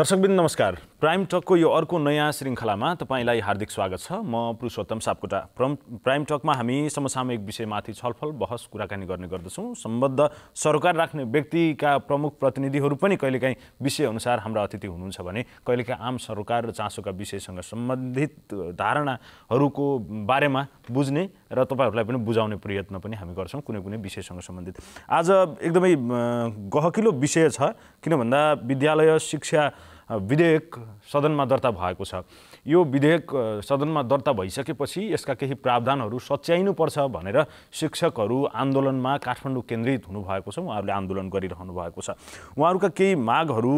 दर्शकबिन नमस्कार प्राइम टकको यो अर्को नयाँ श्रृङ्खलामा तपाईँलाई हार्दिक स्वागत छ म पुरुषोत्तम सापकोटा प्रम प्राइम टकमा हामी समसामयिक विषयमाथि छलफल बहस कुराकानी गर्ने गर्दछौँ सम्बद्ध सरकार राख्ने व्यक्तिका प्रमुख प्रतिनिधिहरू पनि कहिलेकाहीँ विषयअनुसार हाम्रा अतिथि हुनुहुन्छ भने कहिलेकाहीँ आम सरकार र चासोका विषयसँग सम्बन्धित धारणाहरूको बारेमा बुझ्ने र तपाईँहरूलाई पनि बुझाउने प्रयत्न पनि हामी गर्छौँ कुनै कुनै विषयसँग सम्बन्धित आज एकदमै गहकिलो विषय छ किन भन्दा विद्यालय शिक्षा विधेयक सदनमा दर्ता भएको छ यो विधेयक सदनमा दर्ता भइसकेपछि यसका केही प्रावधानहरू सच्याइनुपर्छ भनेर शिक्षकहरू आन्दोलनमा काठमाडौँ केन्द्रित हुनुभएको छ उहाँहरूले आन्दोलन गरिरहनु भएको छ उहाँहरूका केही मागहरू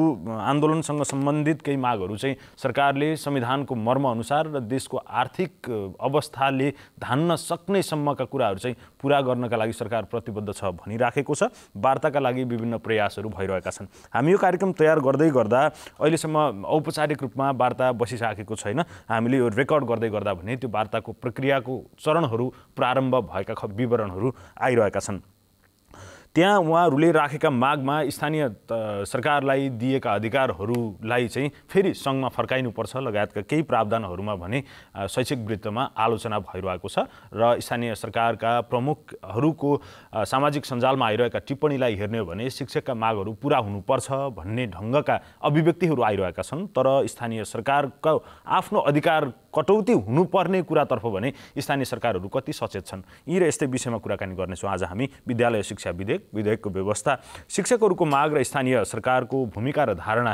आन्दोलनसँग सम्बन्धित केही मागहरू चाहिँ सरकारले संविधानको मर्म अनुसार र देशको आर्थिक अवस्थाले धान्न सक्ने सम्मका कुराहरू चाहिँ पुरा गर्नका लागि सरकार प्रतिबद्ध छ भनिराखेको छ वार्ताका लागि विभिन्न प्रयासहरू भइरहेका छन् हामी यो कार्यक्रम तयार गर्दै गर्दा अहिलेसम्म औपचारिक रूपमा वार्ता बसिसकेको छैन होइन हामीले यो रेकर्ड गर्दै गर्दा भने त्यो वार्ताको प्रक्रियाको चरणहरू प्रारम्भ भएका विवरणहरू आइरहेका छन् त्यहाँ उहाँहरूले राखेका मागमा स्थानीय सरकारलाई दिएका अधिकारहरूलाई चाहिँ फेरि सङ्घमा फर्काइनुपर्छ लगायतका केही प्रावधानहरूमा भने शैक्षिक वृत्तमा आलोचना भइरहेको छ र स्थानीय सरकारका प्रमुखहरूको सामाजिक सञ्जालमा आइरहेका टिप्पणीलाई हेर्ने हो भने शिक्षकका मागहरू पुरा हुनुपर्छ भन्ने ढङ्गका अभिव्यक्तिहरू आइरहेका छन् तर स्थानीय सरकारको आफ्नो अधिकार कटौती हुनुपर्ने कुरातर्फ भने स्थानीय सरकारहरू कति सचेत छन् यी र यस्तै विषयमा कुराकानी गर्नेछौँ आज हामी विद्यालय शिक्षा विधेयक विधेयकको व्यवस्था शिक्षकहरूको माग र स्थानीय सरकारको भूमिका र धारणा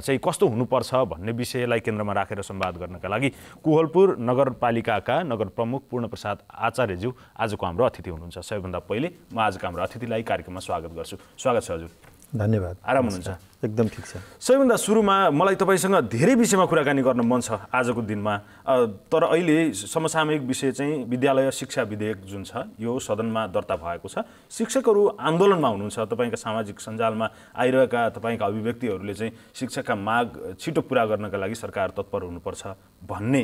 चाहिँ कस्तो हुनुपर्छ भन्ने विषयलाई केन्द्रमा राखेर सम्वाद गर्नका लागि कोहलपुर नगरपालिकाका नगर प्रमुख पूर्णप्रसाद आचार्यज्यू आजको हाम्रो अतिथि हुनुहुन्छ सबैभन्दा पहिले म आजको हाम्रो अतिथिलाई कार्यक्रममा स्वागत गर्छु स्वागत छ हजुर धन्यवाद आराम हुनुहुन्छ एकदम ठिक छ सबैभन्दा सुरुमा मलाई तपाईँसँग धेरै विषयमा कुराकानी गर्न मन छ आजको दिनमा तर अहिले समसामयिक विषय चाहिँ विद्यालय शिक्षा विधेयक जुन छ यो सदनमा दर्ता भएको छ शिक्षकहरू आन्दोलनमा हुनुहुन्छ तपाईँका सामाजिक सञ्जालमा आइरहेका तपाईँका अभिव्यक्तिहरूले चाहिँ शिक्षकका माग छिटो पुरा गर्नका लागि सरकार तत्पर हुनुपर्छ भन्ने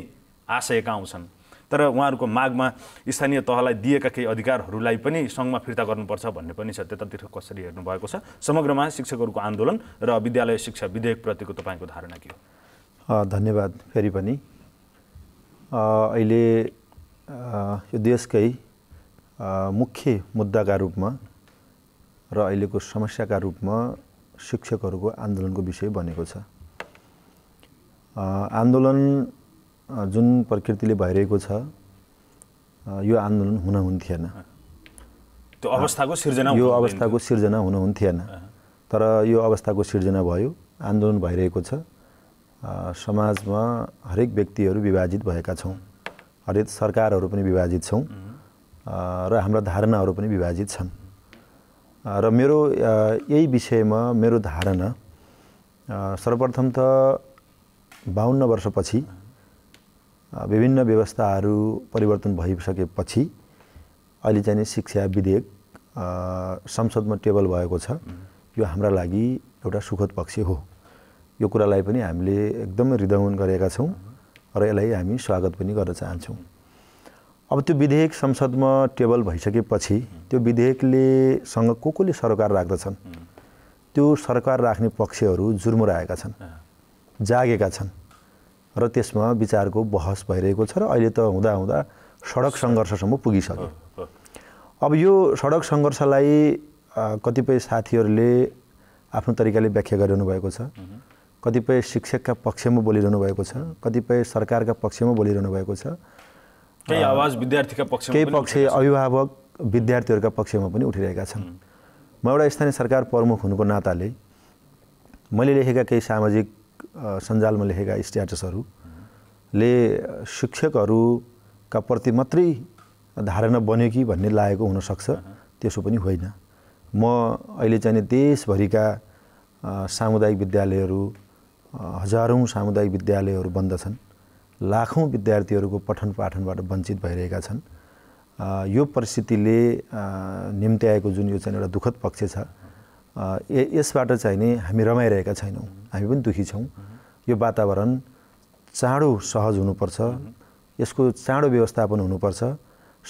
आशयका आउँछन् तर उहाँहरूको मागमा स्थानीय तहलाई दिएका केही अधिकारहरूलाई पनि सङ्घमा फिर्ता गर्नुपर्छ भन्ने पनि छ त्यतातिर कसरी हेर्नुभएको छ समग्रमा शिक्षकहरूको आन्दोलन र विद्यालय शिक्षा विधेयकप्रतिको तपाईँको धारणा के हो धन्यवाद फेरि पनि अहिले यो देशकै मुख्य मुद्दाका रूपमा र अहिलेको समस्याका रूपमा शिक्षकहरूको आन्दोलनको विषय बनेको छ आन्दोलन जुन प्रकृतिले भइरहेको छ यो आन्दोलन हुन हुन्थेन त्यो अवस्थाको सिर्जना यो अवस्थाको सिर्जना हुन हुन्थेन तर यो अवस्थाको सिर्जना भयो आन्दोलन भइरहेको छ समाजमा हरेक व्यक्तिहरू विभाजित भएका छौँ हरेक सरकारहरू पनि विभाजित छौँ र हाम्रा धारणाहरू पनि विभाजित छन् र मेरो यही विषयमा मेरो धारणा सर्वप्रथम त बाहन्न वर्षपछि विभिन्न व्यवस्थाहरू परिवर्तन भइसकेपछि अहिले चाहिँ शिक्षा विधेयक संसदमा टेबल भएको छ यो हाम्रा लागि एउटा सुखद पक्ष हो यो कुरालाई पनि हामीले एकदमै हृदयङ्गन गरेका छौँ र यसलाई हामी स्वागत पनि गर्न चाहन्छौँ अब त्यो विधेयक संसदमा टेबल भइसकेपछि त्यो विधेयकले सँग को कोले सरकार राख्दछन् त्यो सरकार राख्ने पक्षहरू जुर्मुराएका छन् जागेका छन् र त्यसमा विचारको बहस भइरहेको छ र अहिले त हुँदा हुँदा सडक सङ्घर्षसम्म पुगिसक्यो अब यो सडक सङ्घर्षलाई कतिपय साथीहरूले आफ्नो तरिकाले व्याख्या गरिरहनु भएको छ कतिपय शिक्षकका पक्षमा बोलिरहनु भएको छ कतिपय सरकारका पक्षमा बोलिरहनु भएको छ केही आवाज विद्यार्थीका पक्ष केही पक्ष अभिभावक विद्यार्थीहरूका पक्षमा पनि उठिरहेका छन् म एउटा स्थानीय सरकार प्रमुख हुनुको नाताले मैले लेखेका केही सामाजिक सञ्जालमा लेखेका स्ट्याटसहरूले शिक्षकहरूका प्रति मात्रै धारणा बन्यो कि भन्ने लागेको हुनसक्छ त्यसो पनि होइन म अहिले चाहिँ देशभरिका सामुदायिक विद्यालयहरू हजारौँ सामुदायिक विद्यालयहरू बन्द छन् लाखौँ विद्यार्थीहरूको पठन पाठनबाट वञ्चित भइरहेका छन् यो परिस्थितिले निम्त्याएको जुन यो चाहिँ एउटा दुःखद पक्ष छ यसबाट चाहिँ नि हामी रमाइरहेका छैनौँ हामी पनि दुःखी छौँ यो वातावरण चाँडो सहज हुनुपर्छ यसको चाँडो व्यवस्थापन हुनुपर्छ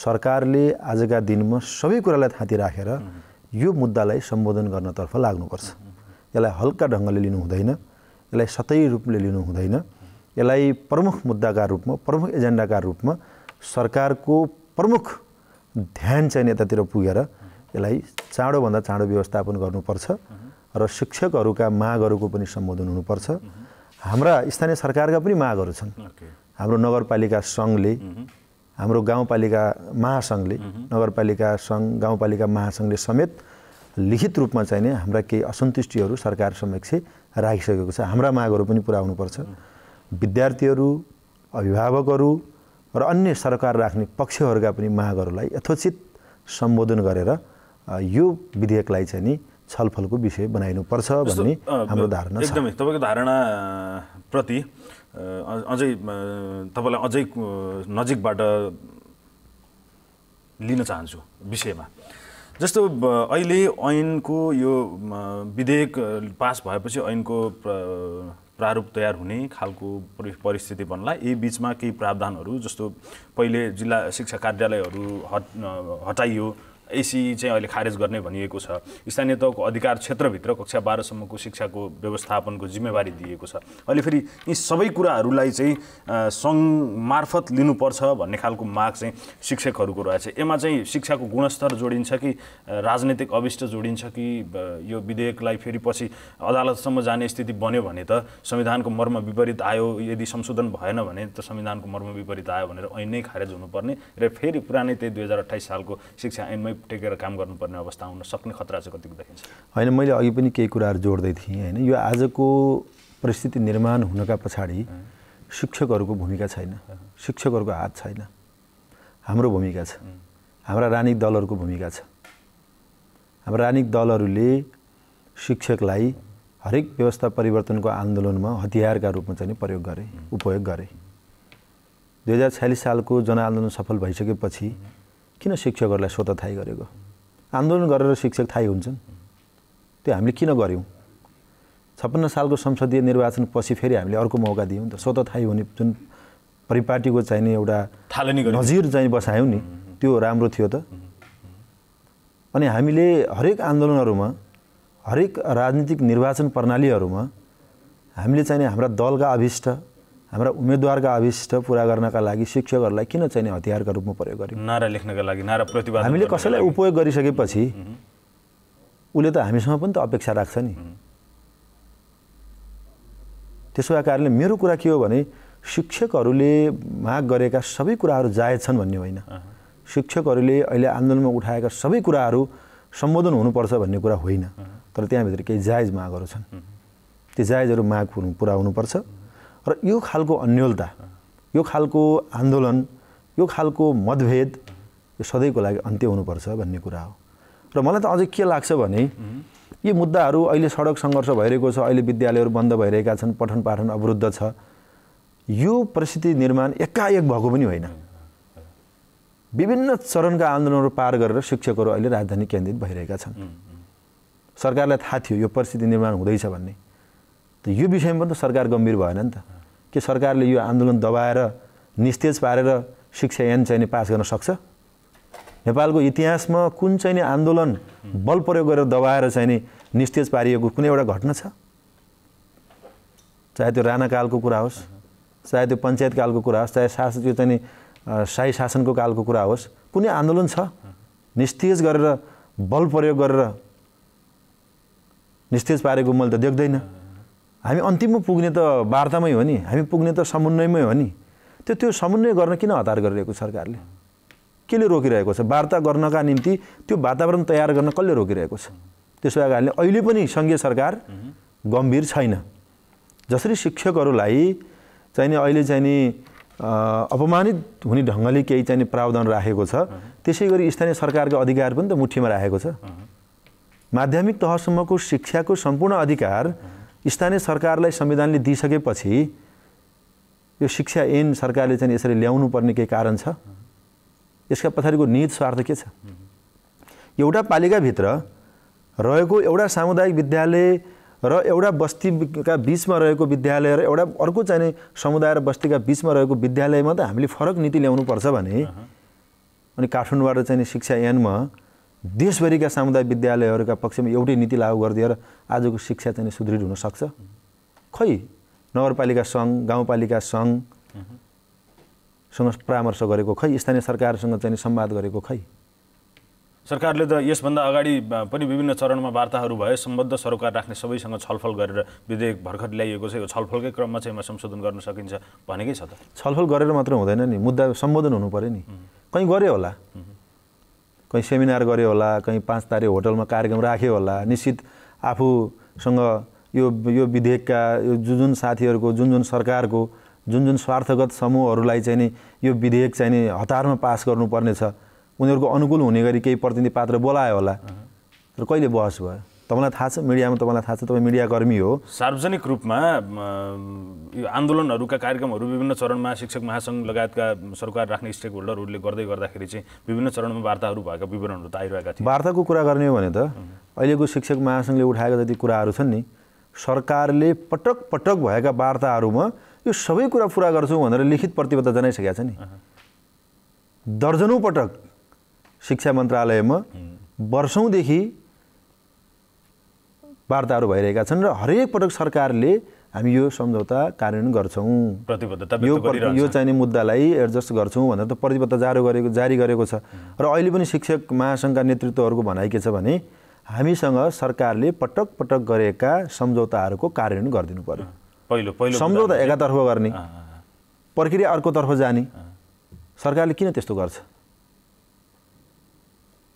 सरकारले आजका दिनमा सबै कुरालाई थाँती राखेर यो मुद्दालाई सम्बोधन गर्नतर्फ लाग्नुपर्छ यसलाई हल्का ढङ्गले लिनु हुँदैन यसलाई सतै रूपले लिनु हुँदैन यसलाई प्रमुख मुद्दाका रूपमा प्रमुख एजेन्डाका रूपमा सरकारको प्रमुख ध्यान चाहिँ यतातिर पुगेर यसलाई चाँडोभन्दा चाँडो व्यवस्थापन गर्नुपर्छ र शिक्षकहरूका मागहरूको पनि सम्बोधन हुनुपर्छ हाम्रा स्थानीय सरकारका पनि मागहरू छन् हाम्रो नगरपालिका सङ्घले हाम्रो गाउँपालिका महासङ्घले नगरपालिका सङ्घ गाउँपालिका महासङ्घले समेत लिखित रूपमा चाहिँ चाहिने हाम्रा केही असन्तुष्टिहरू सरकार समक्ष राखिसकेको छ हाम्रा मागहरू पनि पुरा हुनुपर्छ विद्यार्थीहरू अभिभावकहरू र अन्य सरकार राख्ने पक्षहरूका पनि मागहरूलाई यथोचित सम्बोधन गरेर यो विधेयकलाई चाहिँ नि छलफलको विषय बनाइनुपर्छ भन्ने हाम्रो धारणा एकदमै तपाईँको धारणाप्रति अझै तपाईँलाई अझै नजिकबाट लिन चाहन्छु विषयमा जस्तो अहिले ऐनको यो विधेयक पास भएपछि ऐनको प्रारूप तयार हुने खालको परिस्थिति बन्ला यही बिचमा केही प्रावधानहरू जस्तो पहिले जिल्ला शिक्षा कार्यालयहरू हट हटाइयो एसी चाहिँ अहिले खारेज गर्ने भनिएको छ स्थानीय तहको अधिकार क्षेत्रभित्र कक्षा बाह्रसम्मको शिक्षाको व्यवस्थापनको जिम्मेवारी दिएको छ अहिले फेरि यी सबै कुराहरूलाई चाहिँ सङ्घ मार्फत लिनुपर्छ भन्ने खालको माग चाहिँ शिक्षकहरूको रहेछ यसमा चाहिँ शिक्षाको गुणस्तर जोडिन्छ कि राजनैतिक अविष्ट जोडिन्छ कि यो विधेयकलाई फेरि पछि अदालतसम्म जाने स्थिति बन्यो भने त संविधानको मर्म विपरीत आयो यदि संशोधन भएन भने त संविधानको मर्म विपरीत आयो भनेर ऐन नै खारेज हुनुपर्ने र फेरि पुरानै त्यही दुई हजार अठाइस सालको शिक्षा ऐनमै टेकेर काम गर्नुपर्ने अवस्था आउन सक्ने खतरा चाहिँ कतिको देखिन्छ होइन मैले अघि पनि केही कुराहरू जोड्दै थिएँ होइन यो आजको परिस्थिति निर्माण हुनका पछाडि शिक्षकहरूको भूमिका छैन शिक्षकहरूको हात छैन हाम्रो भूमिका छ हाम्रा राजनीतिक दलहरूको भूमिका छ हाम्रा राजनीतिक दलहरूले शिक्षकलाई हरेक व्यवस्था परिवर्तनको आन्दोलनमा हतियारका रूपमा चाहिँ प्रयोग गरे उपयोग गरे दुई हजार छ्यालिस सालको जनआन्दोलन सफल भइसकेपछि किन शिक्षकहरूलाई स्वत थाहै गरेको आन्दोलन गरेर शिक्षक थाहै हुन्छन् त्यो हामीले किन गऱ्यौँ छप्पन्न सालको संसदीय निर्वाचनपछि फेरि हामीले अर्को मौका दियौँ त स्वत थाहै हुने जुन परिपाटीको चाहिने एउटा थालनी नजिर चाहिँ बसायौँ नि त्यो राम्रो थियो त अनि हामीले हरेक आन्दोलनहरूमा हरेक राजनीतिक निर्वाचन प्रणालीहरूमा हामीले चाहिने हाम्रा दलका अभिष्ट हाम्रा उम्मेद्वारका अभिष्ट पुरा गर्नका लागि शिक्षकहरूलाई किन चाहिने हतियारका रूपमा प्रयोग गर्यो नारा लेख्नका लागि नारा प्रतिभा हामीले कसैलाई उपयोग गरिसकेपछि उसले त हामीसँग पनि त अपेक्षा राख्छ नि त्यसो भएको कारणले मेरो कुरा के हो भने शिक्षकहरूले माग गरेका सबै कुराहरू जायज छन् भन्ने होइन शिक्षकहरूले अहिले आन्दोलनमा उठाएका सबै कुराहरू सम्बोधन हुनुपर्छ भन्ने कुरा होइन तर त्यहाँभित्र केही जायज मागहरू छन् ती जायजहरू माग पुरा हुनुपर्छ र यो खालको अन्यलता यो खालको आन्दोलन यो खालको मतभेद यो सधैँको लागि अन्त्य हुनुपर्छ भन्ने कुरा हो र मलाई त अझै के लाग्छ भने यी मुद्दाहरू अहिले सडक सङ्घर्ष भइरहेको छ अहिले विद्यालयहरू बन्द भइरहेका छन् पठन पाठन अवरुद्ध छ यो परिस्थिति निर्माण एकाएक भएको पनि होइन विभिन्न चरणका आन्दोलनहरू पार गरेर शिक्षकहरू अहिले राजधानी केन्द्रित भइरहेका छन् सरकारलाई थाहा थियो यो परिस्थिति निर्माण हुँदैछ भन्ने त यो विषयमा पनि त सरकार गम्भीर भएन नि त के सरकारले यो आन्दोलन दबाएर निस्तेज पारेर शिक्षा ऐन चाहिँ पास गर्न सक्छ नेपालको इतिहासमा कुन चाहिँ नि आन्दोलन बल प्रयोग गरेर दबाएर चाहिँ नि निस्तेज पारिएको कुनै एउटा घटना छ चाहे त्यो राणाकालको कुरा होस् चाहे त्यो पञ्चायतकालको कुरा होस् चाहे शासन त्यो चाहिँ शाही शासनको कालको कुरा होस् कुनै आन्दोलन छ निस्तेज गरेर बल प्रयोग गरेर निस्तेज पारेको मैले त देख्दैन हामी अन्तिममा पुग्ने त वार्तामै हो नि हामी पुग्ने त समन्वयमै हो नि त्यो त्यो समन्वय गर्न किन हतार गरिरहेको छ सरकारले केले रोकिरहेको छ वार्ता गर्नका निम्ति त्यो वातावरण तयार गर्न कसले रोकिरहेको छ त्यसो कारणले अहिले पनि सङ्घीय सरकार गम्भीर छैन जसरी शिक्षकहरूलाई चाहिँ नि अहिले चाहिँ नि अपमानित हुने ढङ्गले केही चाहिँ प्रावधान राखेको छ त्यसै गरी स्थानीय सरकारको अधिकार पनि त मुठीमा राखेको छ माध्यमिक तहसम्मको शिक्षाको सम्पूर्ण अधिकार स्थानीय सरकारलाई संविधानले दिइसकेपछि यो शिक्षा ऐन सरकारले चाहिँ यसरी ल्याउनु पर्ने केही कारण छ यसका पछाडिको निहित स्वार्थ के छ एउटा पालिकाभित्र रहेको एउटा सामुदायिक विद्यालय र एउटा बस्तीका बिचमा रहेको विद्यालय र एउटा अर्को चाहिने समुदाय र बस्तीका बिचमा रहेको विद्यालयमा त हामीले फरक नीति ल्याउनु पर्छ भने अनि काठमाडौँबाट चाहिँ शिक्षा ऐनमा देशभरिका सामुदायिक विद्यालयहरूका पक्षमा एउटै नीति लागू गरिदिएर आजको शिक्षा चाहिँ सुदृढ हुनसक्छ खै नगरपालिका सङ्घ गाउँपालिका सङ्घसँग परामर्श गरेको खै स्थानीय सरकारसँग चाहिँ संवाद गरेको खै सरकारले त यसभन्दा अगाडि पनि विभिन्न चरणमा वार्ताहरू भए सम्बद्ध सरोकार राख्ने सबैसँग छलफल गरेर विधेयक भर्खर ल्याइएको छ यो छलफलकै क्रममा चाहिँ संशोधन गर्न सकिन्छ भनेकै छ त छलफल गरेर मात्र हुँदैन नि मुद्दा सम्बोधन हुनु पऱ्यो नि कहीँ गऱ्यो होला कहीँ सेमिनार गऱ्यो होला कहीँ पाँच तारिक होटलमा कार्यक्रम राख्यो होला निश्चित आफूसँग यो यो विधेयकका यो जुन जुन साथीहरूको जुन जुन सरकारको जुन जुन स्वार्थगत समूहहरूलाई चाहिँ नि यो विधेयक चाहिँ नि हतारमा पास गर्नुपर्नेछ उनीहरूको अनुकूल हुने गरी केही प्रतिनिधि पात्र बोलायो होला तर कहिले बहस भयो तपाईँलाई थाहा छ मिडियामा तपाईँलाई थाहा छ तपाईँ मिडियाकर्मी हो सार्वजनिक रूपमा यो आन्दोलनहरूका कार्यक्रमहरू विभिन्न चरणमा शिक्षक महासङ्घ लगायतका सरकार राख्ने स्टेक होल्डरहरूले गर्दै गर्दाखेरि चाहिँ विभिन्न चरणमा वार्ताहरू भएका विवरणहरू त आइरहेका थिए वार्ताको कुरा गर्ने हो भने त अहिलेको शिक्षक महासङ्घले उठाएका जति कुराहरू छन् नि सरकारले पटक पटक भएका वार्ताहरूमा यो सबै कुरा पुरा गर्छौँ भनेर लिखित प्रतिबद्ध जनाइसकेका छ नि दर्जनौँ पटक शिक्षा मन्त्रालयमा वर्षौँदेखि वार्ताहरू भइरहेका छन् र हरेक पटक सरकारले हामी यो सम्झौता कार्यान्वयन गर्छौँ प्रतिबद्धता यो यो चाहिने मुद्दालाई एडजस्ट गर्छौँ भनेर त प्रतिबद्धता जारी गरेको जारी गरेको छ र अहिले पनि शिक्षक महासङ्घका नेतृत्वहरूको भनाइ के छ भने हामीसँग सरकारले पटक पटक गरेका सम्झौताहरूको कार्यान्वयन गरिदिनु पऱ्यो पहिलो पहिलो सम्झौता एकातर्फ गर्ने प्रक्रिया अर्कोतर्फ जाने सरकारले किन त्यस्तो गर्छ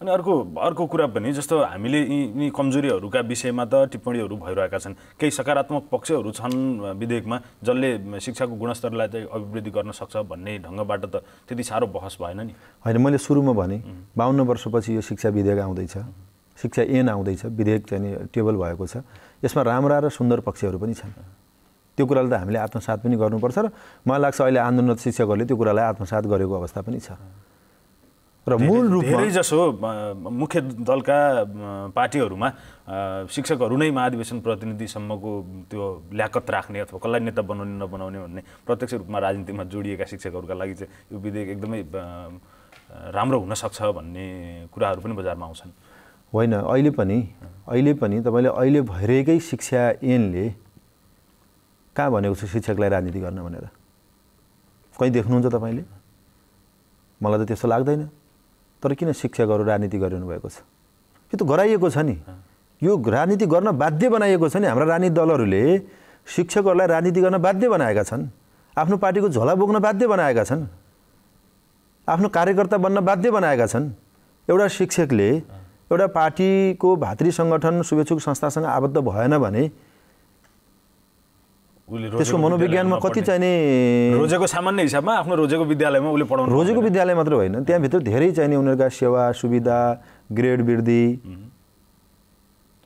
अनि अर्को अर्को कुरा पनि जस्तो हामीले यी यी कमजोरीहरूका विषयमा त टिप्पणीहरू भइरहेका छन् केही सकारात्मक पक्षहरू छन् विधेयकमा जसले शिक्षाको गुणस्तरलाई चाहिँ अभिवृद्धि गर्न सक्छ भन्ने ढङ्गबाट त त्यति साह्रो बहस भएन नि होइन मैले सुरुमा भने बाहन्न वर्षपछि यो शिक्षा विधेयक आउँदैछ शिक्षा एन आउँदैछ विधेयक चाहिँ टेबल भएको छ यसमा राम्रा र सुन्दर पक्षहरू पनि छन् त्यो कुरालाई त हामीले आत्मसात पनि गर्नुपर्छ र मलाई लाग्छ अहिले आन्दोलनरत शिक्षकहरूले त्यो कुरालाई आत्मसात गरेको अवस्था पनि छ र मूल रूपमा जसो मुख्य दलका पार्टीहरूमा शिक्षकहरू नै महाधिवेशन प्रतिनिधिसम्मको त्यो ल्याकत राख्ने अथवा कसलाई नेता बनाउने नबनाउने भन्ने प्रत्यक्ष रूपमा राजनीतिमा जोडिएका शिक्षकहरूका लागि चाहिँ यो विधेयक एकदमै राम्रो हुनसक्छ भन्ने कुराहरू पनि बजारमा आउँछन् होइन अहिले पनि अहिले पनि तपाईँले अहिले भइरहेकै शिक्षा ऐनले कहाँ भनेको छ शिक्षकलाई राजनीति गर्न भनेर कहीँ देख्नुहुन्छ तपाईँले मलाई त त्यस्तो लाग्दैन तर किन शिक्षकहरू राजनीति गरिरहनु भएको छ यो त गराइएको छ नि यो राजनीति गर्न बाध्य बनाइएको छ नि हाम्रा राजनीति दलहरूले शिक्षकहरूलाई राजनीति गर्न बाध्य बनाएका छन् आफ्नो पार्टीको झोला बोक्न बाध्य बनाएका छन् आफ्नो कार्यकर्ता बन्न बाध्य बनाएका छन् एउटा शिक्षकले एउटा पार्टीको भातृ सङ्गठन शुभेच्छुक संस्थासँग आबद्ध भएन भने त्यसको मनोविज्ञानमा कति चाहिने रोजेको सामान्य हिसाबमा आफ्नो रोजेको विद्यालयमा उसले पढाउनु रोजेको विद्यालय मात्र होइन त्यहाँभित्र धेरै चाहिने उनीहरूका सेवा सुविधा ग्रेड वृद्धि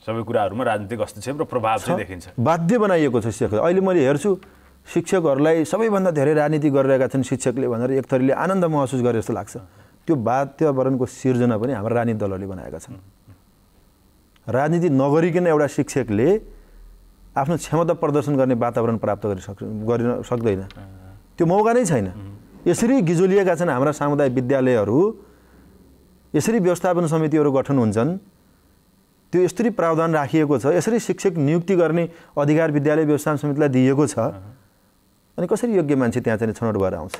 सबै कुराहरूमा राजनीतिक हस्तक्षेप र प्रभाव चाहिँ देखिन्छ बाध्य बनाइएको छ शिक्षक अहिले मैले हेर्छु शिक्षकहरूलाई सबैभन्दा धेरै राजनीति गरिरहेका छन् शिक्षकले भनेर एक थरीले आनन्द महसुस गरे जस्तो लाग्छ त्यो वातावरणको सिर्जना पनि हाम्रो राजनीति दलहरूले बनाएका छन् राजनीति नगरिकन एउटा शिक्षकले आफ्नो क्षमता प्रदर्शन गर्ने वातावरण प्राप्त गरिसक् सक् गरिन सक्दैन त्यो मौका नै छैन यसरी गिजोलिएका छन् हाम्रा सामुदायिक विद्यालयहरू यसरी व्यवस्थापन समितिहरू गठन हुन्छन् त्यो यसरी प्रावधान राखिएको छ यसरी शिक्षक नियुक्ति गर्ने अधिकार विद्यालय व्यवस्थापन समितिलाई दिइएको छ अनि कसरी योग्य मान्छे त्यहाँ चाहिँ छनौट भएर आउँछ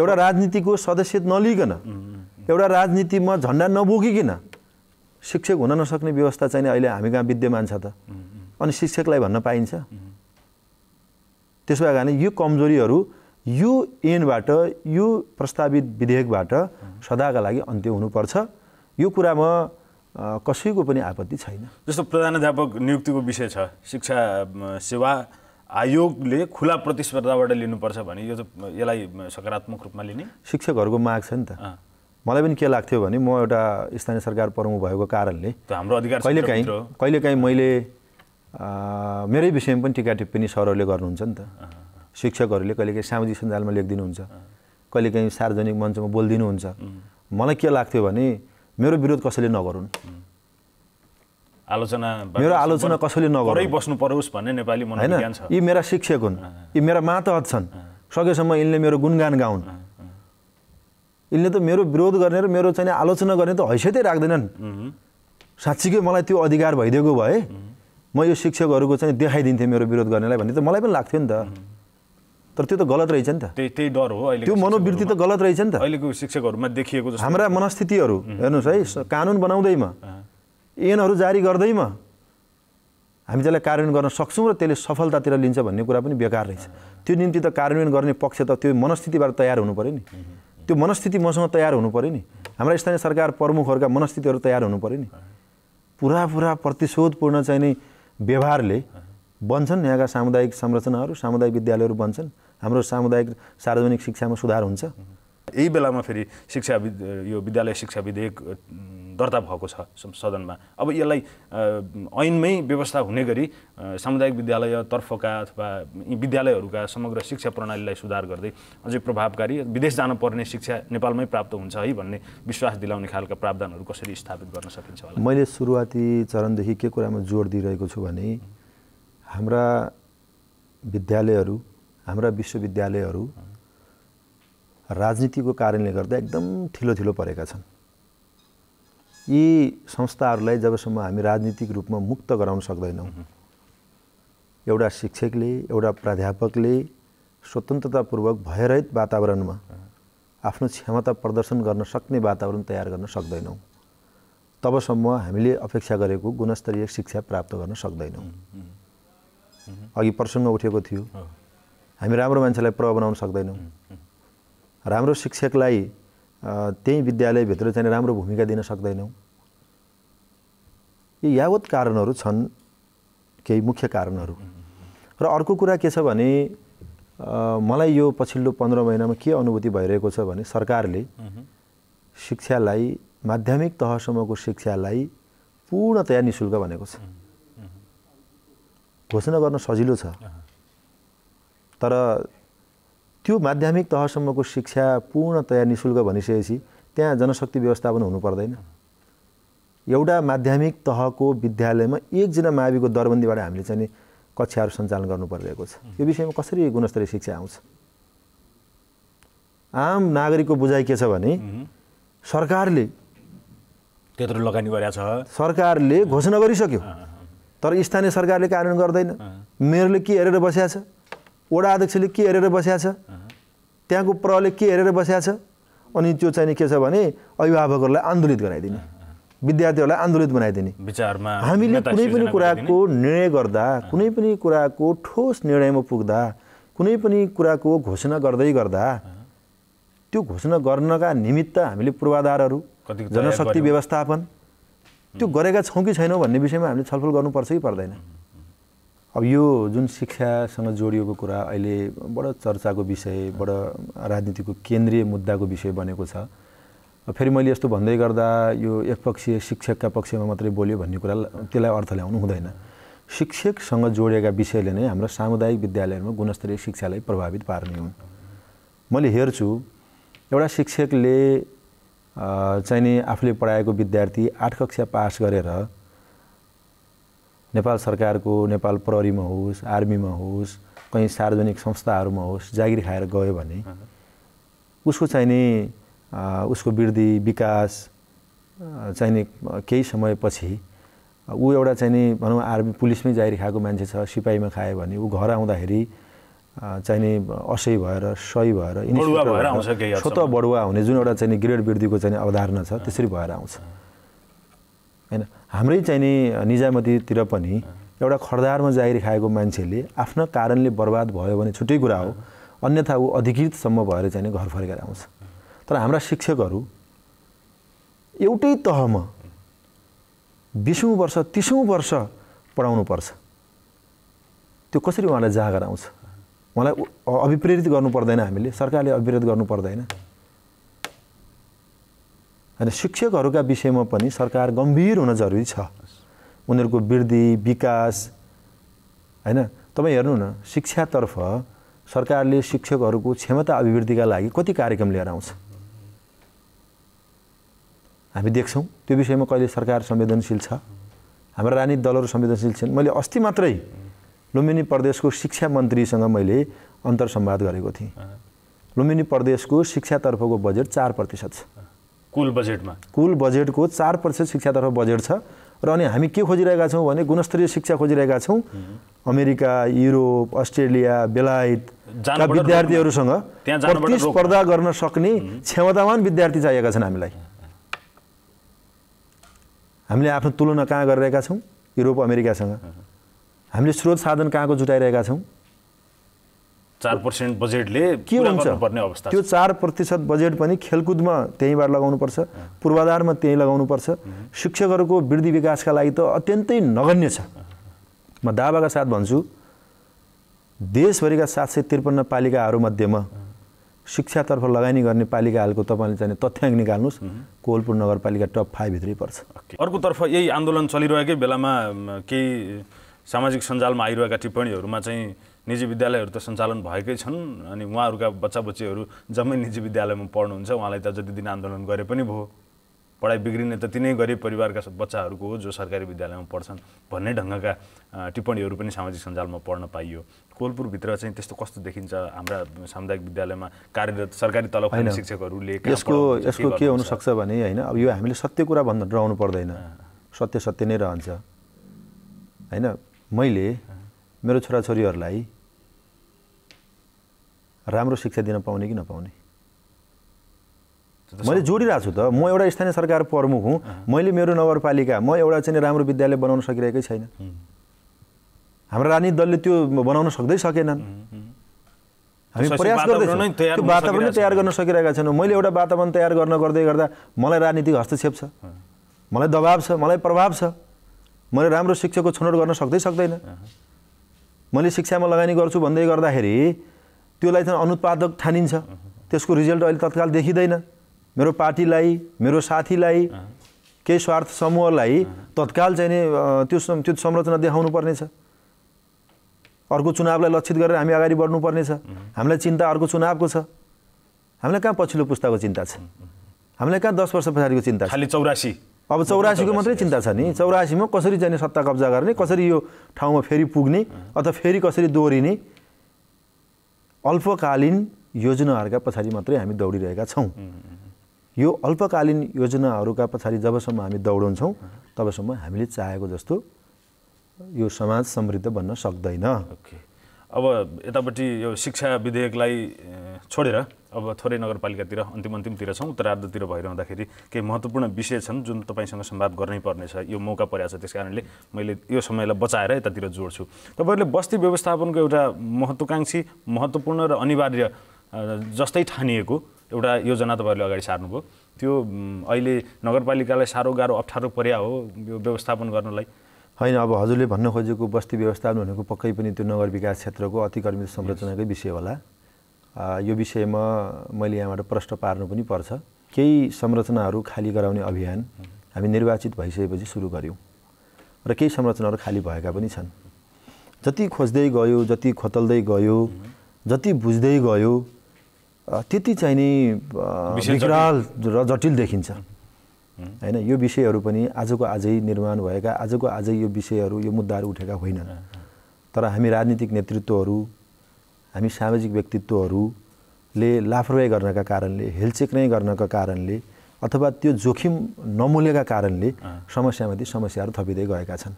एउटा राजनीतिको सदस्य नलिकन एउटा राजनीतिमा झन्डा नबोकिकन शिक्षक हुन नसक्ने व्यवस्था चाहिँ अहिले हामी कहाँ विद्यमान छ त अनि शिक्षकलाई भन्न पाइन्छ त्यसो भएको कारणले यो कमजोरीहरू यो एनबाट यो प्रस्तावित विधेयकबाट सदाका लागि अन्त्य हुनुपर्छ यो कुरामा कसैको पनि आपत्ति छैन जस्तो प्रधानाध्यापक नियुक्तिको विषय छ शिक्षा सेवा आयोगले खुला प्रतिस्पर्धाबाट लिनुपर्छ भने यो त यसलाई सकारात्मक रूपमा लिने शिक्षकहरूको माग छ नि त मलाई पनि के लाग्थ्यो भने म एउटा स्थानीय सरकार प्रमुख भएको कारणले हाम्रो अधिकार कहिलेकाहीँ कहिलेकाहीँ मैले मेरै विषयमा पनि टिका टिप्पणी सरहरूले गर्नुहुन्छ नि त शिक्षकहरूले कहिलेकाहीँ सामाजिक सञ्जालमा लेखिदिनुहुन्छ कहिलेकाहीँ सार्वजनिक मञ्चमा बोलिदिनुहुन्छ मलाई के लाग्थ्यो भने मेरो विरोध कसैले नगरून् आलोचना मेरो आलोचना कसैले नगरै बस्नु परोस् भन्ने नेपाली होइन यी मेरा शिक्षक हुन् यी मेरा मातहत छन् सकेसम्म यिनले मेरो गुणगान गाउन् यिनले त मेरो विरोध गर्ने र मेरो चाहिँ आलोचना गर्ने त हैसियतै राख्दैनन् साँच्चीकै मलाई त्यो अधिकार भइदिएको भए म यो शिक्षकहरूको चाहिँ देखाइदिन्थेँ मेरो विरोध गर्नेलाई भन्ने त मलाई पनि लाग्थ्यो नि त तर त्यो त गलत रहेछ नि त त्यही त्यही डर हो अहिले त्यो मनोवृत्ति त गलत रहेछ नि त अहिलेको शिक्षकहरूमा देखिएको हाम्रा मनस्थितिहरू हेर्नुहोस् है कानुन बनाउँदैमा ऐनहरू जारी गर्दैमा हामी त्यसलाई कार्यान्वयन गर्न सक्छौँ र त्यसले सफलतातिर लिन्छ भन्ने कुरा पनि बेकार रहेछ त्यो निम्ति त कार्यान्वयन गर्ने पक्ष त त्यो मनस्थितिबाट तयार हुनु पऱ्यो नि त्यो मनस्थिति मसँग तयार हुनु पऱ्यो नि हाम्रा स्थानीय सरकार प्रमुखहरूका मनस्थितिहरू तयार हुनु पऱ्यो नि पुरा पुरा प्रतिशोधपूर्ण चाहिँ नि व्यवहारले बन्छन् यहाँका सामुदायिक संरचनाहरू सामुदायिक विद्यालयहरू बन्छन् हाम्रो सामुदायिक सार्वजनिक शिक्षामा सुधार हुन्छ यही बेलामा फेरि शिक्षा यो विद्यालय शिक्षा विधेयक दर्ता भएको छ सदनमा अब यसलाई ऐनमै व्यवस्था हुने गरी सामुदायिक विद्यालयतर्फका अथवा विद्यालयहरूका समग्र शिक्षा प्रणालीलाई सुधार गर्दै अझै प्रभावकारी विदेश जानुपर्ने शिक्षा नेपालमै प्राप्त हुन्छ है भन्ने विश्वास दिलाउने खालका प्रावधानहरू कसरी स्थापित गर्न सकिन्छ होला मैले सुरुवाती चरणदेखि के कुरामा जोड दिइरहेको छु भने हाम्रा विद्यालयहरू हाम्रा विश्वविद्यालयहरू राजनीतिको कारणले गर्दा एकदम ठिलो ठिलो परेका छन् यी संस्थाहरूलाई जबसम्म हामी राजनीतिक रूपमा मुक्त गराउन सक्दैनौँ एउटा शिक्षकले एउटा प्राध्यापकले स्वतन्त्रतापूर्वक भयरहित वातावरणमा आफ्नो क्षमता प्रदर्शन गर्न सक्ने वातावरण तयार गर्न सक्दैनौँ तबसम्म हामीले अपेक्षा गरेको गुणस्तरीय शिक्षा प्राप्त गर्न सक्दैनौँ अघि प्रसङ्ग उठेको थियो हामी राम्रो मान्छेलाई प्रभाव बनाउन सक्दैनौँ राम्रो शिक्षकलाई त्यही विद्यालयभित्र चाहिँ राम्रो भूमिका दिन सक्दैनौँ यो यावत कारणहरू छन् केही मुख्य कारणहरू र अर्को कुरा के छ भने मलाई यो पछिल्लो पन्ध्र महिनामा के अनुभूति भइरहेको छ भने सरकारले शिक्षालाई माध्यमिक तहसम्मको शिक्षालाई पूर्णतया नि शुल्क भनेको छ घोषणा गर्न सजिलो छ तर त्यो माध्यमिक तहसम्मको शिक्षा पूर्णतया नि शुल्क भनिसकेपछि त्यहाँ जनशक्ति व्यवस्थापन हुनु पर्दैन एउटा माध्यमिक तहको विद्यालयमा एकजना माविको दरबन्दीबाट हामीले चाहिँ कक्षाहरू सञ्चालन गर्नु परिरहेको छ यो विषयमा कसरी गुणस्तरीय शिक्षा आउँछ आम नागरिकको बुझाइ के छ भने सरकारले त्यत्रो लगानी गरेको छ सरकारले घोषणा गरिसक्यो तर स्थानीय सरकारले कानुन गर्दैन मेयरले के हेरेर बस्या छ वडा अध्यक्षले के हेरेर बस्या छ त्यहाँको प्रहले के हेरेर बस्या छ अनि त्यो चाहिँ के छ भने अभिभावकहरूलाई आन्दोलित गराइदिने विद्यार्थीहरूलाई आन्दोलित बनाइदिने विचारमा हामीले कुनै पनि कुराको निर्णय गर्दा कुनै पनि कुराको ठोस निर्णयमा पुग्दा कुनै पनि कुराको घोषणा गर्दै गर्दा त्यो घोषणा गर्नका निमित्त हामीले पूर्वाधारहरू जनशक्ति व्यवस्थापन त्यो गरेका छौँ कि छैनौँ भन्ने विषयमा हामीले छलफल गर्नुपर्छ कि पर्दैन अब यो जुन शिक्षासँग जोडिएको कुरा अहिले बडो चर्चाको विषय बडो राजनीतिको केन्द्रीय मुद्दाको विषय बनेको छ फेरि मैले यस्तो भन्दै गर्दा यो एकपक्षीय शिक्षकका पक्षमा मात्रै बोल्यो भन्ने कुरा त्यसलाई अर्थ ल्याउनु हुँदैन शिक्षकसँग जोडिएका विषयले नै हाम्रो सामुदायिक विद्यालयहरूमा गुणस्तरीय शिक्षालाई प्रभावित पार्ने हुन् मैले हेर्छु एउटा शिक्षकले चाहिँ नि आफूले पढाएको विद्यार्थी आठ कक्षा पास गरेर नेपाल सरकारको नेपाल प्रहरीमा होस् आर्मीमा होस् कहीँ सार्वजनिक संस्थाहरूमा होस् जागिर खाएर गयो भने उसको चाहिँ नि उसको वृद्धि विकास चाहिँ नि केही समयपछि ऊ एउटा चाहिँ नि भनौँ आर्मी पुलिसमै जाहिर खाएको मान्छे छ सिपाहीमा खायो भने ऊ घर आउँदाखेरि चाहिँ नि असही भएर सही भएर स्वत बढुवा हुने जुन एउटा चाहिँ नि ग्रेड वृद्धिको चाहिँ अवधारणा छ त्यसरी भएर आउँछ होइन हाम्रै चाहिँ नि निजामतीतिर पनि एउटा खरदारमा जाहिर खाएको मान्छेले आफ्नो कारणले बर्बाद भयो भने छुट्टै कुरा हो अन्यथा ऊ अधिकृतसम्म भएर चाहिँ घर फर्केर आउँछ तर हाम्रा शिक्षकहरू एउटै तहमा बिसौँ वर्ष तिसौँ वर्ष पढाउनु पर्छ त्यो कसरी उहाँलाई जागर आउँछ उहाँलाई अभिप्रेरित गर्नु पर्दैन हामीले सरकारले अभिप्रेरित गर्नु पर्दैन होइन शिक्षकहरूका विषयमा पनि सरकार गम्भीर हुन जरुरी छ उनीहरूको वृद्धि विकास होइन तपाईँ हेर्नु न शिक्षातर्फ सरकारले शिक्षकहरूको क्षमता अभिवृद्धिका लागि कति कार्यक्रम लिएर आउँछ हामी देख्छौँ त्यो विषयमा कहिले सरकार संवेदनशील छ हाम्रा राजनीतिक दलहरू संवेदनशील छन् मैले अस्ति मात्रै लुम्बिनी प्रदेशको शिक्षा मन्त्रीसँग मैले अन्तरसम्वाद गरेको थिएँ लुम्बिनी प्रदेशको शिक्षातर्फको बजेट चार प्रतिशत छ कुल बजेटमा कुल बजेटको चार प्रतिशत शिक्षातर्फ बजेट छ र अनि हामी के खोजिरहेका छौँ भने गुणस्तरीय शिक्षा खोजिरहेका छौँ अमेरिका युरोप अस्ट्रेलिया बेलायत विद्यार्थीहरूसँग प्रतिस्पर्धा गर्न सक्ने क्षमतावान विद्यार्थी चाहिएका छन् हामीलाई हामीले आफ्नो तुलना कहाँ गरिरहेका छौँ युरोप अमेरिकासँग हामीले स्रोत साधन कहाँको जुटाइरहेका छौँ चार पर्सेन्ट बजेटले के हुन्छ अवस्था त्यो चार प्रतिशत बजेट पनि खेलकुदमा त्यहीँबाट लगाउनुपर्छ पूर्वाधारमा त्यहीँ लगाउनुपर्छ शिक्षकहरूको वृद्धि विकासका लागि त अत्यन्तै नगण्य छ म दावाका साथ भन्छु देशभरिका सात सय त्रिपन्न पालिकाहरूमध्येमा शिक्षातर्फ लगानी गर्ने पालिका हालको तपाईँले चाहिँ तथ्याङ्क निकाल्नुहोस् कोवलपुर नगरपालिका टप फाइभभित्रै पर्छ अर्कोतर्फ यही आन्दोलन चलिरहेकै बेलामा केही सामाजिक सञ्जालमा आइरहेका टिप्पणीहरूमा चाहिँ निजी विद्यालयहरू त सञ्चालन भएकै छन् अनि उहाँहरूका बच्चा बच्चीहरू जम्मै निजी विद्यालयमा पढ्नुहुन्छ उहाँलाई त जति दिन आन्दोलन गरे पनि भयो पढाइ बिग्रिने त तिनै गरिब परिवारका बच्चाहरूको हो जो सरकारी विद्यालयमा पढ्छन् भन्ने ढङ्गका टिप्पणीहरू पनि सामाजिक सञ्जालमा पढ्न पाइयो कोलपुरभित्र चाहिँ त्यस्तो कस्तो देखिन्छ हाम्रा सामुदायिक विद्यालयमा कार्यरत सरकारी तल शिक्षकहरूले यसको यसको के हुनसक्छ भने होइन अब यो हामीले सत्य कुरा भन्दा डराउनु पर्दैन सत्य सत्य नै रहन्छ होइन मैले मेरो छोराछोरीहरूलाई राम्रो शिक्षा दिन पाउने कि नपाउने मैले जोडिरहेको छु त म एउटा स्थानीय सरकार प्रमुख हुँ मैले मेरो नगरपालिका म एउटा चाहिँ राम्रो विद्यालय बनाउन सकिरहेकै छैन हाम्रो राजनीति दलले त्यो बनाउन सक्दै सकेनन् हामी प्रयास गर्दैछौँ त्यो वातावरण तयार गर्न सकिरहेका छैनौँ मैले एउटा वातावरण तयार गर्न गर्दै गर्दा मलाई राजनीतिक हस्तक्षेप छ मलाई दबाब छ मलाई प्रभाव छ मैले राम्रो शिक्षाको छनौट गर्न सक्दै सक्दैन मैले शिक्षामा लगानी गर्छु भन्दै गर्दाखेरि त्यसलाई चाहिँ अनुत्पादक ठानिन्छ त्यसको रिजल्ट अहिले तत्काल देखिँदैन मेरो पार्टीलाई मेरो साथीलाई केही स्वार्थ समूहलाई तत्काल चाहिँ नि त्यो त्यो संरचना देखाउनु पर्नेछ अर्को चुनावलाई लक्षित गरेर हामी अगाडि बढ्नुपर्नेछ हामीलाई चिन्ता अर्को चुनावको छ हामीलाई कहाँ पछिल्लो पुस्ताको चिन्ता छ हामीलाई कहाँ दस वर्ष पछाडिको चिन्ता खालि चौरासी अब चौरासीको मात्रै चिन्ता छ नि चौरासीमा कसरी जाने सत्ता कब्जा गर्ने कसरी यो ठाउँमा फेरि पुग्ने अथवा फेरि कसरी दोहोरिने अल्पकालीन योजनाहरूका पछाडि मात्रै हामी दौडिरहेका छौँ यो अल्पकालीन योजनाहरूका पछाडि जबसम्म हामी दौडन्छौँ तबसम्म हामीले चाहेको जस्तो यो समाज समृद्ध बन्न सक्दैन ओके अब यतापट्टि यो शिक्षा विधेयकलाई छोडेर अब थोरै नगरपालिकातिर अन्तिम अन्तिमतिर छौँ उत्तरार्धतिर भइरहँदाखेरि केही महत्त्वपूर्ण विषय छन् जुन तपाईँसँग सम्वाद गर्नै पर्नेछ यो मौका परेको छ त्यस कारणले मैले यो समयलाई बचाएर यतातिर जोड्छु तपाईँहरूले बस्ती व्यवस्थापनको एउटा महत्त्वकाङ्क्षी महत्त्वपूर्ण र अनिवार्य जस्तै ठानिएको एउटा योजना तपाईँहरूले अगाडि सार्नुभयो त्यो अहिले नगरपालिकालाई साह्रो गाह्रो अप्ठ्यारो पर्या हो यो व्यवस्थापन गर्नलाई होइन अब हजुरले भन्न खोजेको बस्ती व्यवस्थापन भनेको पक्कै पनि त्यो नगर विकास क्षेत्रको अतिक्रमित संरचनाकै विषय होला यो विषयमा मैले यहाँबाट प्रश्न पार्नु पनि पर्छ केही संरचनाहरू खाली गराउने अभियान हामी निर्वाचित भइसकेपछि सुरु गऱ्यौँ र केही संरचनाहरू खाली भएका पनि छन् जति खोज्दै गयो जति खोतल्दै गयो जति बुझ्दै गयो त्यति चाहिँ नि विकराल र जटिल देखिन्छ होइन यो विषयहरू पनि आजको आजै निर्माण भएका आजको आजै यो विषयहरू यो मुद्दाहरू उठेका होइनन् तर हामी राजनीतिक नेतृत्वहरू हामी सामाजिक व्यक्तित्वहरूले लापरवाही गर्नका कारणले हेलचेक नै गर्नका कारणले अथवा त्यो जोखिम नमुलेका कारणले समस्यामाथि समस्याहरू थपिँदै गएका छन्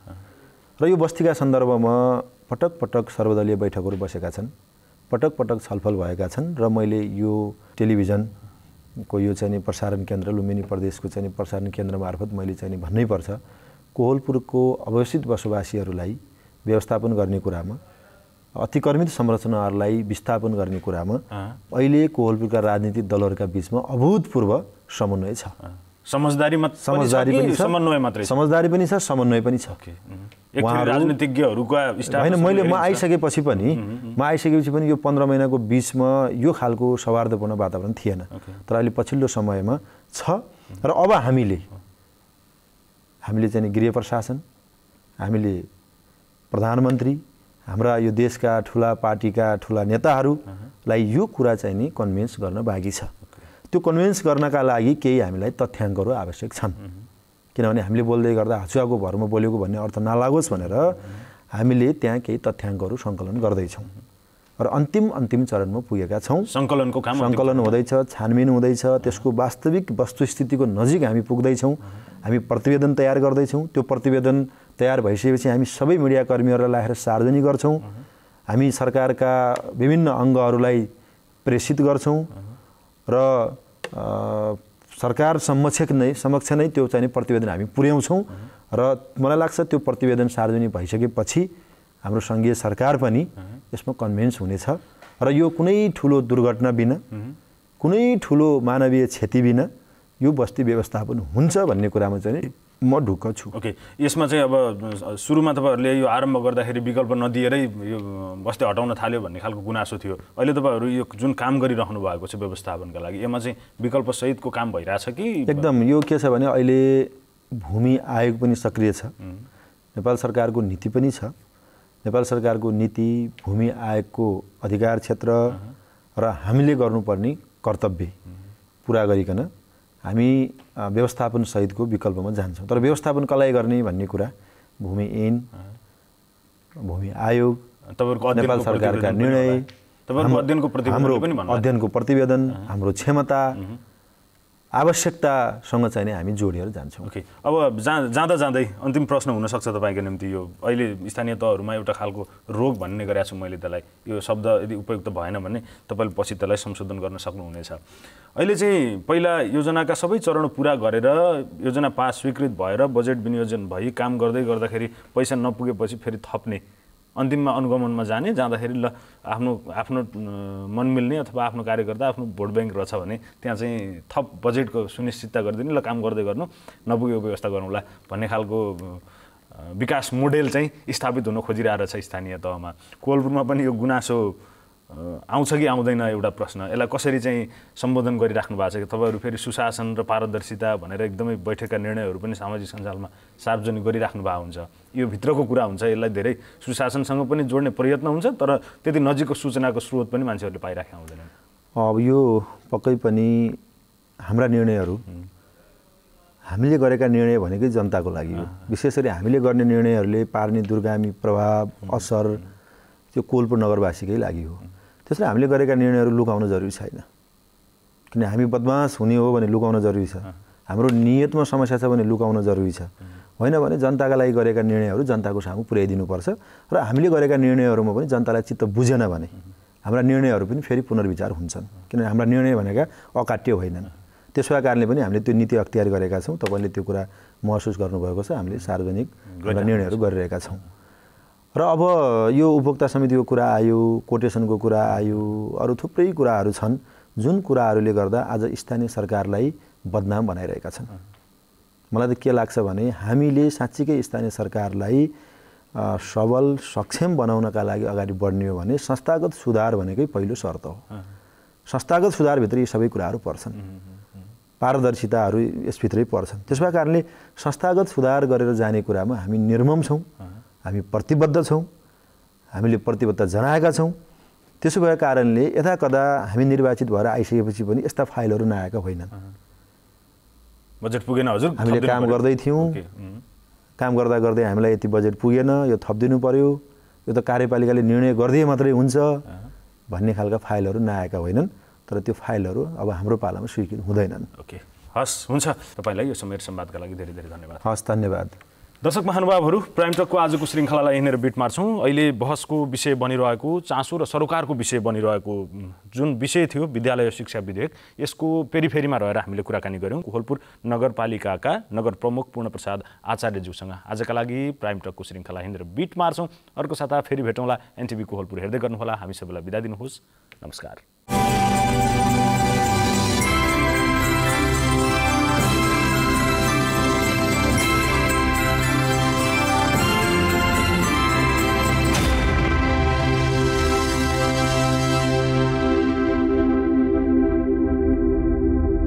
र यो बस्तीका सन्दर्भमा पटक पटक सर्वदलीय बैठकहरू बसेका छन् पटक पटक छलफल भएका छन् र मैले यो टेलिभिजनको यो चाहिँ प्रसारण केन्द्र लुम्बिनी प्रदेशको चाहिँ प्रसारण केन्द्र मार्फत मैले चाहिँ भन्नै पर्छ कोहलपुरको अवस्थित बसोबासीहरूलाई व्यवस्थापन गर्ने कुरामा अतिक्रमित संरचनाहरूलाई विस्थापन गर्ने कुरामा अहिले कोहलपुरका राजनीतिक दलहरूका बिचमा अभूतपूर्व समन्वय छ समझदारी पनि समन्वय मात्रै समझदारी पनि छ समन्वय पनि छ राजनीतिज्ञहरूका होइन मैले म आइसकेपछि पनि म आइसकेपछि पनि यो पन्ध्र महिनाको बिचमा यो खालको सौहार्दपूर्ण वातावरण थिएन तर अहिले पछिल्लो समयमा छ र अब हामीले हामीले चाहिँ गृह प्रशासन हामीले प्रधानमन्त्री हाम्रा यो देशका ठुला पार्टीका ठुला नेताहरूलाई यो कुरा चाहिँ नि कन्भिन्स गर्न बाँकी छ त्यो कन्भिन्स गर्नका लागि केही हामीलाई तथ्याङ्कहरू आवश्यक छन् किनभने हामीले बोल्दै गर्दा हाचुवाको भरमा बोलेको भन्ने अर्थ नलागोस् भनेर हामीले त्यहाँ केही तथ्याङ्कहरू सङ्कलन गर्दैछौँ र अन्तिम अन्तिम चरणमा पुगेका छौँ सङ्कलनको काम सङ्कलन हुँदैछ छानबिन हुँदैछ त्यसको वास्तविक वस्तुस्थितिको नजिक हामी पुग्दैछौँ हामी प्रतिवेदन तयार गर्दैछौँ त्यो प्रतिवेदन तयार भइसकेपछि हामी सबै मिडियाकर्मीहरूलाई लगाएर सार्वजनिक गर्छौँ हामी सरकारका विभिन्न अङ्गहरूलाई प्रेसित गर्छौँ र सरकार समक्ष नै समक्ष नै त्यो चाहिँ प्रतिवेदन हामी पुर्याउँछौँ र मलाई लाग्छ त्यो प्रतिवेदन सार्वजनिक भइसकेपछि हाम्रो सङ्घीय सरकार पनि यसमा कन्भिन्स हुनेछ र यो कुनै ठुलो दुर्घटना बिना कुनै ठुलो मानवीय क्षति बिना यो बस्ती व्यवस्थापन हुन्छ भन्ने कुरामा चाहिँ म ढुक्क छु ओके यसमा चाहिँ अब सुरुमा तपाईँहरूले यो आरम्भ गर्दाखेरि विकल्प नदिएरै यो बस्ती हटाउन थाल्यो भन्ने खालको गुनासो थियो अहिले तपाईँहरू यो जुन काम गरिरहनु भएको छ व्यवस्थापनका लागि यसमा चाहिँ विकल्पसहितको काम भइरहेछ कि एकदम यो के छ भने अहिले भूमि आयोग पनि सक्रिय छ नेपाल सरकारको नीति पनि छ नेपाल सरकारको नीति भूमि आयोगको अधिकार क्षेत्र र हामीले गर्नुपर्ने कर्तव्य पुरा गरिकन हामी व्यवस्थापन सहितको विकल्पमा जान्छौँ तर व्यवस्थापन कसलाई गर्ने भन्ने कुरा भूमि ऐन भूमि आयोग नेपाल सरकारका निर्णय हाम्रो अध्ययनको प्रतिवेदन हाम्रो क्षमता आवश्यकतासँग चाहिँ नै हामी जोडिएर जान्छौँ ओके okay. अब जा जाँदा जाँदै अन्तिम प्रश्न हुनसक्छ तपाईँको निम्ति यो अहिले स्थानीय तहहरूमा एउटा खालको रोग भन्ने गरेको छु मैले त्यसलाई यो शब्द यदि उपयुक्त भएन भने तपाईँले पछि त्यसलाई संशोधन गर्न सक्नुहुनेछ अहिले चाहिँ पहिला योजनाका सबै चरण पुरा गरेर योजना पास स्वीकृत भएर बजेट विनियोजन भई काम गर्दै गर्दाखेरि पैसा नपुगेपछि फेरि थप्ने अन्तिममा अनुगमनमा जाने जाँदाखेरि ल आफ्नो आफ्नो मन मिल्ने अथवा आफ्नो कार्यकर्ता आफ्नो भोट ब्याङ्क रहेछ भने त्यहाँ चाहिँ थप बजेटको सुनिश्चितता गरिदिने ल काम गर्दै गर्नु नपुगेको व्यवस्था गरौँला भन्ने खालको विकास मोडेल चाहिँ स्थापित हुन खोजिरहेको छ स्थानीय तहमा कोलपुरमा पनि यो गुनासो आउँछ कि आउँदैन एउटा प्रश्न यसलाई कसरी चाहिँ सम्बोधन गरिराख्नु भएको छ कि तपाईँहरू फेरि सुशासन र पारदर्शिता भनेर एकदमै बैठकका निर्णयहरू पनि सामाजिक सञ्जालमा सार्वजनिक गरिराख्नु भएको हुन्छ यो भित्रको कुरा हुन्छ यसलाई धेरै सुशासनसँग पनि जोड्ने प्रयत्न हुन्छ तर त्यति नजिकको सूचनाको स्रोत पनि मान्छेहरूले पाइराखेका हुँदैन अब यो पक्कै पनि हाम्रा निर्णयहरू हामीले गरेका निर्णय भनेकै जनताको लागि हो विशेष गरी हामीले गर्ने निर्णयहरूले पार्ने दुर्गामी प्रभाव असर त्यो कोलपुर नगरवासीकै लागि हो त्यसले हामीले गरेका निर्णयहरू लुकाउन जरुरी छैन किन हामी बदमास हुने हो भने लुकाउन जरुरी छ हाम्रो नियतमा समस्या छ भने लुकाउन जरुरी छ होइन भने जनताका लागि गरेका निर्णयहरू जनताको सामु पुर्याइदिनुपर्छ र हामीले गरेका निर्णयहरूमा पनि जनतालाई चित्त बुझेन भने हाम्रा निर्णयहरू पनि फेरि पुनर्विचार हुन्छन् किनभने हाम्रा निर्णय भनेका अकाट्य होइनन् त्यसका कारणले पनि हामीले त्यो नीति अख्तियार गरेका छौँ तपाईँले त्यो कुरा महसुस गर्नुभएको छ हामीले सार्वजनिक निर्णयहरू गरिरहेका छौँ र अब यो उपभोक्ता समितिको कुरा आयो कोटेसनको कुरा आयो अरू थुप्रै कुराहरू छन् जुन कुराहरूले गर्दा आज स्थानीय सरकारलाई बदनाम बनाइरहेका छन् मलाई त के लाग्छ भने हामीले साँच्चीकै स्थानीय सरकारलाई सबल सक्षम बनाउनका लागि अगाडि बढ्ने हो भने संस्थागत सुधार भनेकै पहिलो शर्त हो संस्थागत सुधारभित्र यी सबै कुराहरू पर्छन् पारदर्शिताहरू यसभित्रै पर्छन् त्यसका कारणले संस्थागत सुधार गरेर जाने कुरामा हामी निर्मम छौँ हामी प्रतिबद्ध छौँ हामीले प्रतिबद्धता जनाएका छौँ त्यसो भएको कारणले यताकदा हामी निर्वाचित भएर आइसकेपछि पनि यस्ता फाइलहरू नआएका होइनन् बजेट पुगेन हजुर हामीले काम गर्दै थियौँ काम गर्दा गर्दै हामीलाई यति बजेट पुगेन यो थपिदिनु पर्यो यो त कार्यपालिकाले निर्णय गरिदिए मात्रै हुन्छ भन्ने खालका फाइलहरू नआएका होइनन् तर त्यो फाइलहरू अब हाम्रो पालामा स्वीकृत हुँदैनन् ओके हस् हुन्छ तपाईँलाई यो समय संवादका लागि धेरै धेरै धन्यवाद हस् धन्यवाद दर्शक महानुभावहरू प्राइम टकको आजको श्रृङ्खलालाई यहीँनिर बिट मार्छौँ अहिले बहसको विषय बनिरहेको चासो र सरोकारको विषय बनिरहेको जुन विषय थियो विद्यालय शिक्षा विधेयक यसको पेरिफेरीमा रहेर हामीले कुराकानी गऱ्यौँ कोहलपुर नगरपालिकाका नगर प्रमुख पूर्णप्रसाद आचार्यज्यूसँग आजका लागि प्राइम टकको श्रृङ्खला यहीँनिर बिट मार्छौँ अर्को साता फेरि भेटौँला एनटिभी कोहलपुर हेर्दै गर्नुहोला हामी सबैलाई बिदा दिनुहोस् नमस्कार